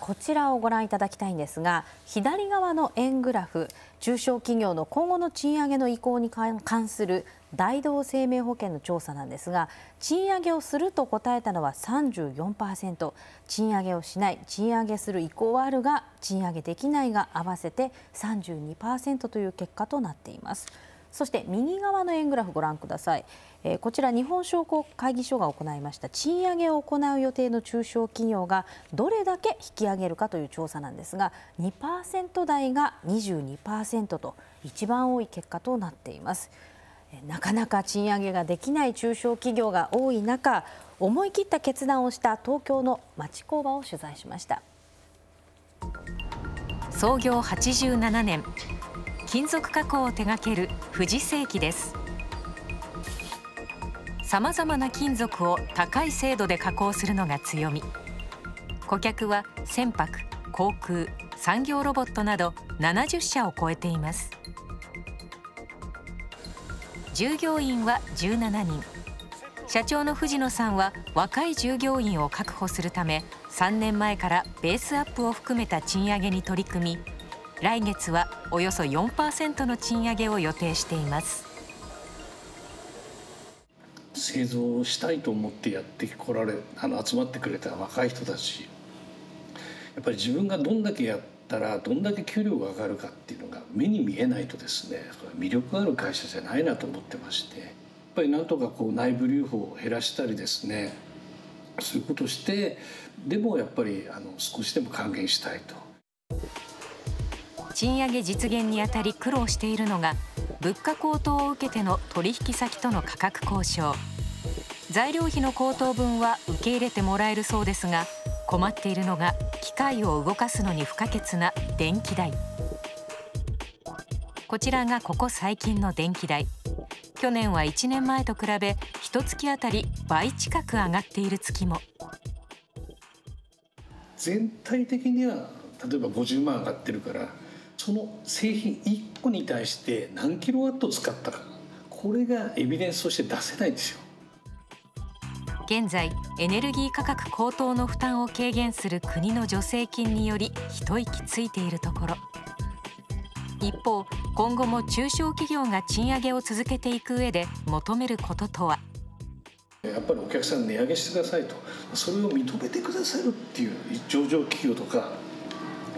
こちらをご覧いただきたいんですが、左側の円グラフ、中小企業の今後の賃上げの意向に関する大同生命保険の調査なんですが、賃上げをすると答えたのは34%、賃上げをしない、賃上げする意向はあるが、賃上げできないが合わせて32%という結果となっています。そして右側の円グラフご覧ください、えー、こちら日本商工会議所が行いました賃上げを行う予定の中小企業がどれだけ引き上げるかという調査なんですが2%台が22%と一番多い結果となっていますなかなか賃上げができない中小企業が多い中思い切った決断をした東京の町工場を取材しました創業87年金属加工を手掛ける富士製機ですさまざまな金属を高い精度で加工するのが強み顧客は船舶航空産業ロボットなど70社を超えています従業員は17人社長の藤野さんは若い従業員を確保するため3年前からベースアップを含めた賃上げに取り組み来月はおよそ4%の賃上げを予定しています製造したいと思ってやってこられあの集まってくれた若い人たちやっぱり自分がどんだけやったらどんだけ給料が上がるかっていうのが目に見えないとですね魅力ある会社じゃないなと思ってましてやっぱりなんとかこう内部留保を減らしたりですねそういうことしてでもやっぱりあの少しでも還元したいと賃上げ実現にあたり苦労しているのが物価高騰を受けての取引先との価格交渉材料費の高騰分は受け入れてもらえるそうですが困っているのが機械を動かすのに不可欠な電気代こちらがここ最近の電気代去年は1年前と比べ一月あたり倍近く上がっている月も全体的には例えば50万上がってるからその製品1個に対して何キロワット使ったかこれがエビデンスとして出せないんですよ現在エネルギー価格高騰の負担を軽減する国の助成金により一息ついているところ一方今後も中小企業が賃上げを続けていく上で求めることとはやっぱりお客さん値上げしてくださいとそれを認めてくださるっていう上場企業とか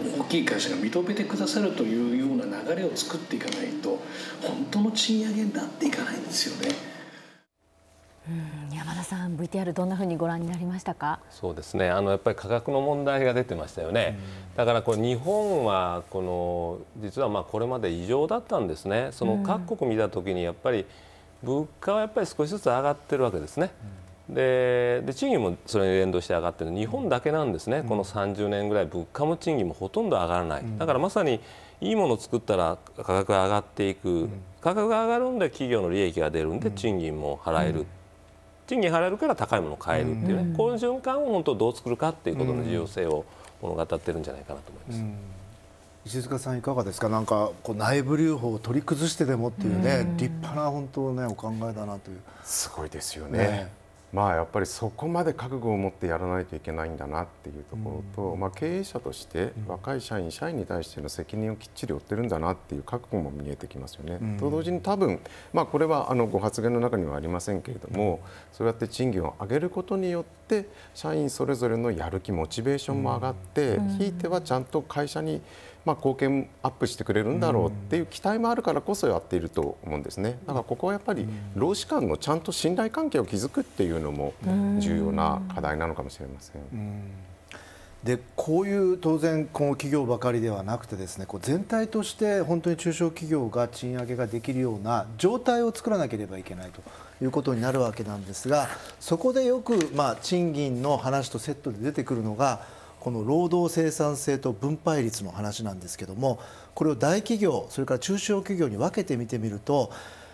大きい会社が認めてくださるというような流れを作っていかないと本当の賃上げになっていかないんですよね。うん山田さん、VTR どんなふうにご覧になりましたか。そうですね。あのやっぱり価格の問題が出てましたよね。うん、だからこれ日本はこの実はまあこれまで異常だったんですね。その各国見たときにやっぱり物価はやっぱり少しずつ上がってるわけですね。うんで賃金もそれに連動して上がってる日本だけなんですね、うん、この30年ぐらい物価も賃金もほとんど上がらない、うん、だからまさにいいものを作ったら価格が上がっていく、うん、価格が上がるんで企業の利益が出るんで賃金も払える、賃金払えるから高いものを買えるっていうね、この循環を本当どう作るかっていうことの重要性を物語ってるんじゃないかなと思います。石塚さんいかがですかなんかこう内部留保を取り崩してでもっていうね、立派な本当ねお考えだなというすごいですよねねまあやっぱりそこまで覚悟を持ってやらないといけないんだなっていうところと、うん、まあ、経営者として若い社員、うん、社員に対しての責任をきっちり負ってるんだなっていう覚悟も見えてきますよね。うん、と同時に多分、まあ、これはあのご発言の中にはありませんけれども、そうやって賃金を上げることによっって社員それぞれのやる気モチベーションも上がって、ひいてはちゃんと会社にまあ、貢献アップしてくれるんだろうっていう期待もあるからこそやっていると思うんですねだからここはやっぱり労使間のちゃんと信頼関係を築くっていうのも重要な課題なのかもしれません。でこういう当然、この企業ばかりではなくてですねこう全体として本当に中小企業が賃上げができるような状態を作らなければいけないということになるわけなんですがそこでよく、まあ、賃金の話とセットで出てくるのがこの労働生産性と分配率の話なんですけどもこれを大企業それから中小企業に分けて見てみると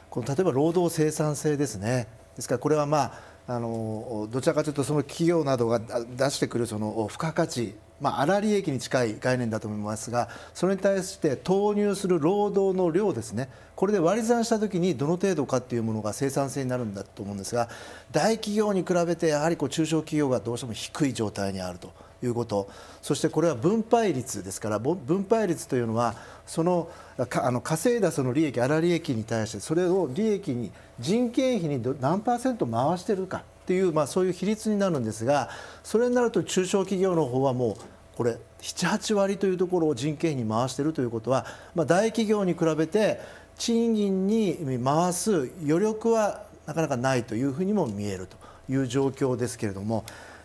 この例えば労働生産性ですねですからこれはまああのどちらかというとその企業などが出してくるその付加価値まあ、粗利益に近い概念だと思いますがそれに対して投入する労働の量ですねこれで割り算した時にどの程度かっていうものが生産性になるんだと思うんですが大企業に比べてやはりこう中小企業がどうしても低い状態にあるということそしてこれは分配率ですから分配率というのはそのあの稼いだその利益粗利益に対してそれを利益に人件費に何パーセント回してるかという、まあ、そういう比率になるんですがそれになると中小企業の方はもうこれ78割というところを人件費に回してるということは、まあ、大企業に比べて賃金に回す余力はなかなかないというふうにも見えるという状況ですけれども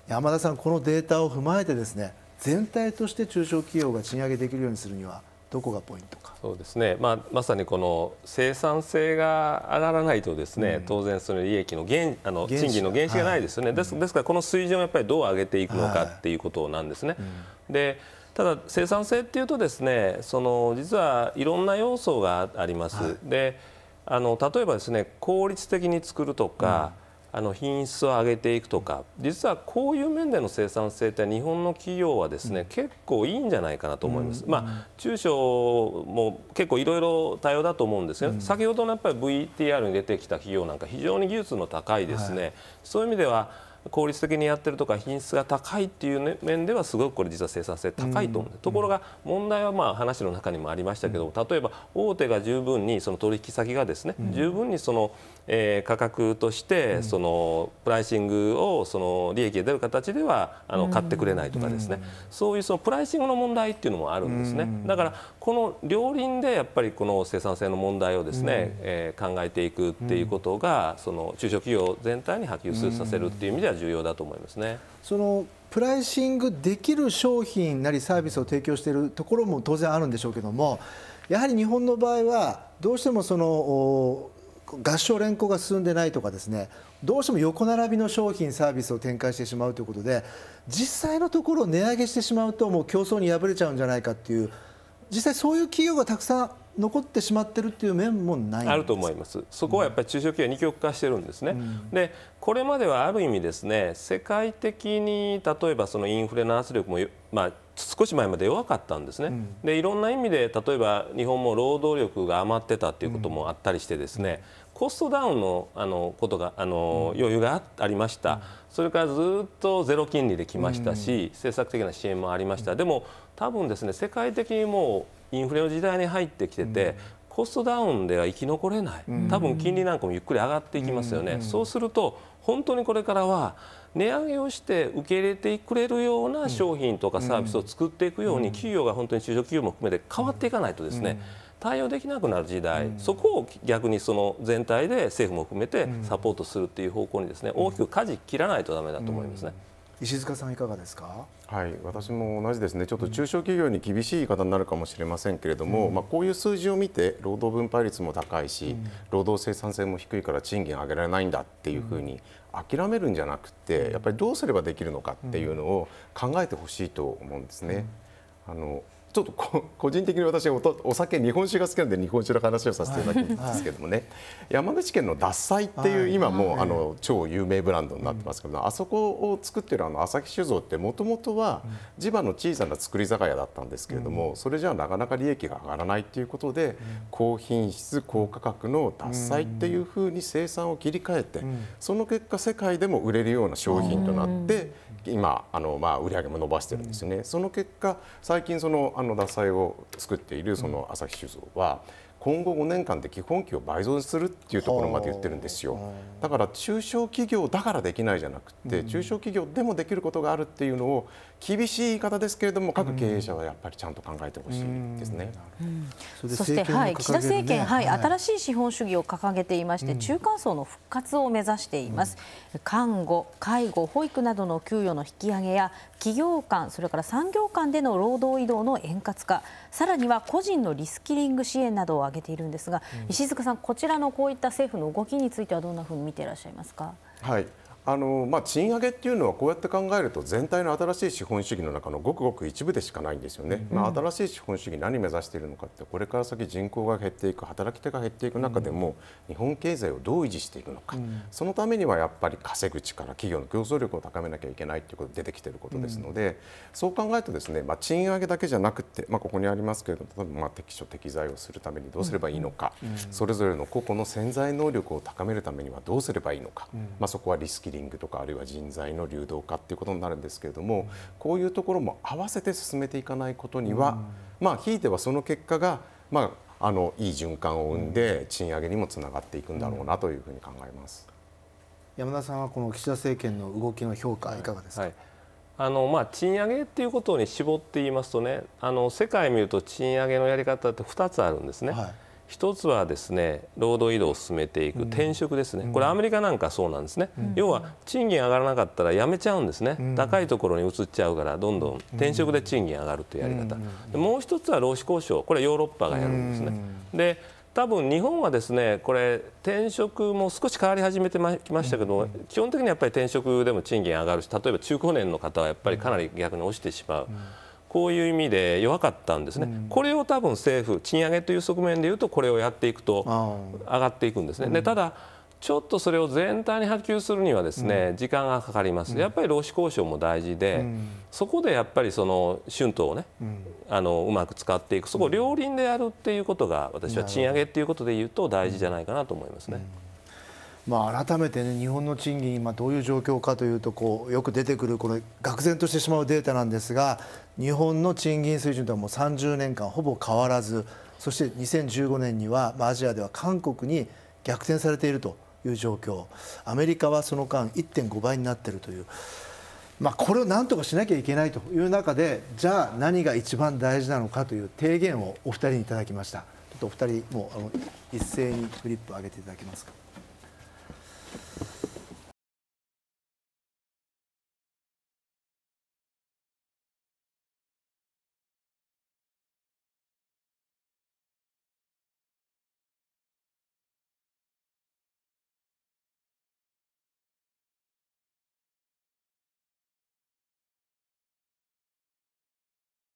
山田さん、このデータを踏まえてですね全体として中小企業が賃上げできるようにするにはどこがポイントかそうですね、まあ、まさにこの生産性が上がらないとですね、うん、当然その利益の減あの賃金の減資がないですよね、はい、ですですからこの水準をやっぱりどう上げていくのかっていうことなんですね。うん、でただ生産性っていうとですねその実はいろんな要素があります。はい、であの例えばですね効率的に作るとか、うんあの品質を上げていくとか実はこういう面での生産性って日本の企業はですね、うん、結構いいんじゃないかなと思います、うん、まあ、中小も結構いろいろ多様だと思うんですけど、うん、先ほどのやっぱり VTR に出てきた企業なんか非常に技術の高いですね、はい、そういう意味では効率的にやってるとか品質が高いっていう、ね、面ではすごくこれ実は生産性高いと思う、うん、ところが問題はまあ話の中にもありましたけど、うん、例えば大手が十分にその取引先がですね、うん、十分にその、えー、価格としてそのプライシングをその利益が出る形ではあの買ってくれないとかですね、そういうそのプライシングの問題っていうのもあるんですね、だからこの両輪でやっぱりこの生産性の問題をですね、えー、考えていくっていうことがその中小企業全体に波及させるっていう意味では重要だと思いますね。そのプライシングできる商品なりサービスを提供しているところも当然あるんでしょうけどもやはり日本の場合はどうしてもその合唱連行が進んでないとかですねどうしても横並びの商品サービスを展開してしまうということで実際のところ値上げしてしまうともう競争に敗れちゃうんじゃないかっていう実際そういう企業がたくさん残ってしまってるっていう面もないあると思いますそこはやっぱり中小企業二極化してるんですね、うん、でこれまではある意味ですね世界的に例えばそのインフレの圧力もまあ少し前まで弱かったんですね、うん、でいろんな意味で例えば日本も労働力が余ってたということもあったりしてですね、うん、コストダウンのあのことがあの、余裕がありました、それからずっとゼロ金利できましたし、政策的な支援もありました、でも多分ですね世界的にもうインフレの時代に入ってきてて、コストダウンでは生き残れない多分金利なんかもゆっくり上がっていきますよね、そうすると本当にこれからは値上げをして受け入れてくれるような商品とかサービスを作っていくように企業が本当に中小企業も含めて変わっていかないとですね対応できなくなる時代、そこを逆にその全体で政府も含めてサポートするっていう方向にですね大きく舵切らないとダメだと思いますね。石塚さんいかがですかはい私も同じですねちょっと中小企業に厳しい言い方になるかもしれませんけれども、うん、まあ、こういう数字を見て労働分配率も高いし、うん、労働生産性も低いから賃金上げられないんだっていうふうに諦めるんじゃなくてやっぱりどうすればできるのかっていうのを考えてほしいと思うんですね。うん、あのちょっと個人的に私おお酒日本酒が好きなんで日本酒の話をさせていただくんですけどもね、山口県の獺祭っていう今もうあの超有名ブランドになってますけどあそこを作ってるあの日酒造ってもともとは地場の小さな造り酒屋だったんですけれどもそれじゃなかなか利益が上がらないっていうことで高品質高価格の獺祭っていうふうに生産を切り替えてその結果世界でも売れるような商品となって今あのまあ売り上げも伸ばしてるんですよね。その結果最近そのあの獺祭を作っているその朝日酒造は今後5年間で基本給を倍増するっていうところまで言ってるんですよだから中小企業だからできないじゃなくて、中小企業でもできることがあるっていうのを厳しい言い方ですけれども各経営者はやっぱりちゃんと考えてほしいですね、うんそして、はい、岸田政権、はい、新しい資本主義を掲げていまして、中間層の復活を目指しています、看護介護保育などの給与の引き上げや企業間それから産業間での労働移動の円滑化さらには個人のリスキリング支援などを挙げげているんですが、石塚さん、こちらのこういった政府の動きについてはどんなふうに見ていらっしゃいますか。はいあのまあ、賃上げっていうのはこうやって考えると全体の新しい資本主義の中のごくごく一部でしかないんですよね、まあ、新しい資本主義何目指しているのかってこれから先人口が減っていく働き手が減っていく中でも、日本経済をどう維持していくのか、うん、そのためにはやっぱり稼ぐ力企業の競争力を高めなきゃいけないということ出てきていることですので、うん、そう考えるとですね、まあ、賃上げだけじゃなくて、まあ、ここにありますけれども例えばまあ適所適材をするためにどうすればいいのか、それぞれの個々の潜在能力を高めるためにはどうすればいいのか、まあ、そこはリスキリディングとかあるいは人材の流動化っていうことになるんですけれどもこういうところも合わせて進めていかないことには、まあひいてはその結果がまああのいい循環を生んで賃上げにもつながっていくんだろうなというふうに考えます。山田さんはこの岸田政権の動きの評価いかがですか、はい、あのまあ、賃上げっていうことに絞って言いますとねあの世界見ると賃上げのやり方って2つあるんですね。はい一つはですね労働移動を進めていく転職ですね、これアメリカなんかそうなんですね、うん、要は賃金上がらなかったら辞めちゃうんですね、うん、高いところに移っちゃうからどんどん転職で賃金上がるというやり方、うん、もう一つは労使交渉これヨーロッパがやるんですね、で多分日本はですねこれ転職も少し変わり始めてきましたけど、基本的にやっぱり転職でも賃金上がるし例えば中高年の方はやっぱりかなり逆に落ちてしまう。こういう意味で弱かったんですね、うん、これを多分政府賃上げという側面でいうとこれをやっていくと上がっていくんですね。うん、でただちょっとそれを全体に波及するにはですね、うん、時間がかかります、やっぱり労使交渉も大事で、そこでやっぱりその春闘をね、あのうまく使っていくそこを両輪でやるっていうことが私は賃上げっていうことでいうと大事じゃないかなと思いますね。まあ、改めて、ね、日本の賃金、今どういう状況かというとこうよく出てくるこれ愕然としてしまうデータなんですが日本の賃金水準とはもう30年間ほぼ変わらずそして2015年には、まあ、アジアでは韓国に逆転されているという状況アメリカはその間1.5倍になっているという、まあ、これをなんとかしなきゃいけないという中でじゃあ何が一番大事なのかという提言をお二人にいただきました。ちょっとお二人もあの一斉にフリップを上げていただけますか。